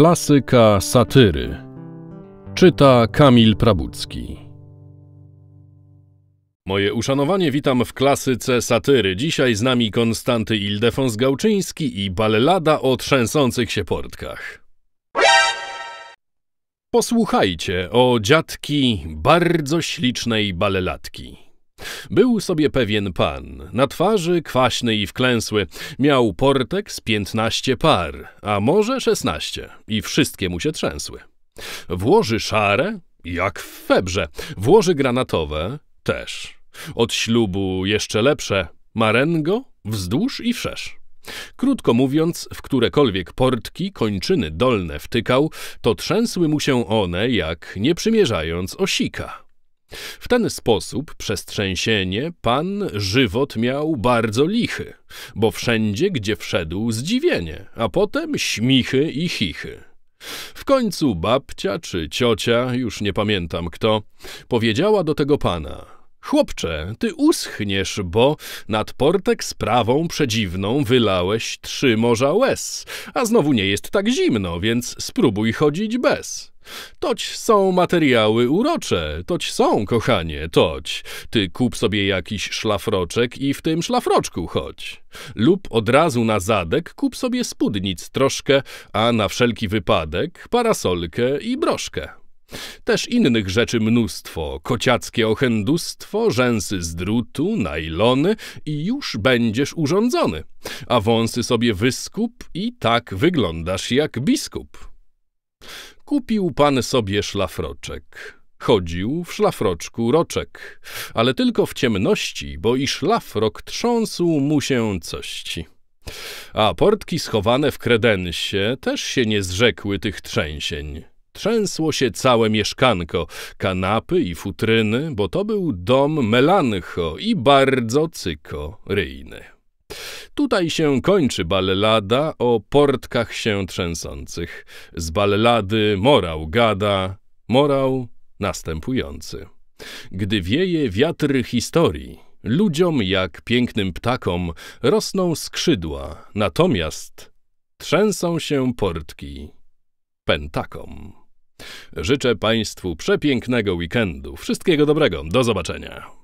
Klasyka satyry. Czyta Kamil Prabucki. Moje uszanowanie witam w klasyce satyry. Dzisiaj z nami Konstanty Ildefons Gałczyński i balelada o trzęsących się portkach. Posłuchajcie o dziadki bardzo ślicznej balelatki. Był sobie pewien pan, na twarzy kwaśny i wklęsły. Miał portek z piętnaście par, a może szesnaście i wszystkie mu się trzęsły. Włoży szare, jak w febrze, włoży granatowe, też. Od ślubu jeszcze lepsze, marengo, wzdłuż i wszerz. Krótko mówiąc, w którekolwiek portki kończyny dolne wtykał, to trzęsły mu się one, jak nie przymierzając osika. W ten sposób przez trzęsienie pan żywot miał bardzo lichy, bo wszędzie, gdzie wszedł, zdziwienie, a potem śmichy i chichy. W końcu babcia czy ciocia, już nie pamiętam kto, powiedziała do tego pana – Chłopcze, ty uschniesz, bo nad portek sprawą przedziwną wylałeś trzy morza łez, a znowu nie jest tak zimno, więc spróbuj chodzić bez. Toć są materiały urocze, toć są, kochanie, toć. Ty kup sobie jakiś szlafroczek i w tym szlafroczku chodź. Lub od razu na zadek kup sobie spódnic troszkę, a na wszelki wypadek parasolkę i broszkę. Też innych rzeczy mnóstwo, kociackie ochędustwo, rzęsy z drutu, najlony i już będziesz urządzony. A wąsy sobie wyskup i tak wyglądasz jak biskup. Kupił pan sobie szlafroczek. Chodził w szlafroczku roczek, ale tylko w ciemności, bo i szlafrok trząsł mu się cości. A portki schowane w kredensie też się nie zrzekły tych trzęsień. Trzęsło się całe mieszkanko, kanapy i futryny, bo to był dom melancho i bardzo cykoryjny. Tutaj się kończy balelada o portkach się trzęsących. Z balelady morał gada, morał następujący. Gdy wieje wiatr historii, ludziom jak pięknym ptakom rosną skrzydła, natomiast trzęsą się portki pentakom. Życzę Państwu przepięknego weekendu. Wszystkiego dobrego. Do zobaczenia.